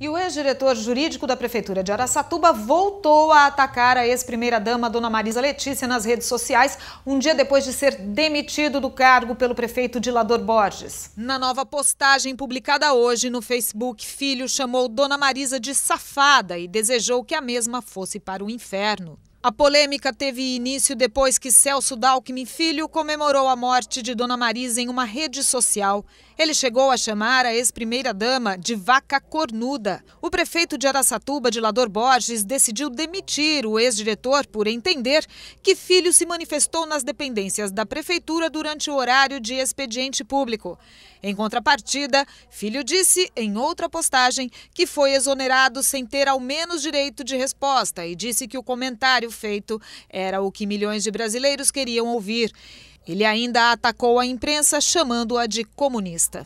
E o ex-diretor jurídico da Prefeitura de Araçatuba voltou a atacar a ex-primeira-dama, dona Marisa Letícia, nas redes sociais, um dia depois de ser demitido do cargo pelo prefeito Dilador Borges. Na nova postagem publicada hoje no Facebook, Filho chamou dona Marisa de safada e desejou que a mesma fosse para o inferno. A polêmica teve início depois que Celso Dalckmin Filho comemorou a morte de Dona Marisa em uma rede social. Ele chegou a chamar a ex-primeira-dama de vaca cornuda. O prefeito de Araçatuba, de Lador Borges, decidiu demitir o ex-diretor por entender que Filho se manifestou nas dependências da prefeitura durante o horário de expediente público. Em contrapartida, Filho disse em outra postagem que foi exonerado sem ter ao menos direito de resposta e disse que o comentário feito era o que milhões de brasileiros queriam ouvir. Ele ainda atacou a imprensa, chamando-a de comunista.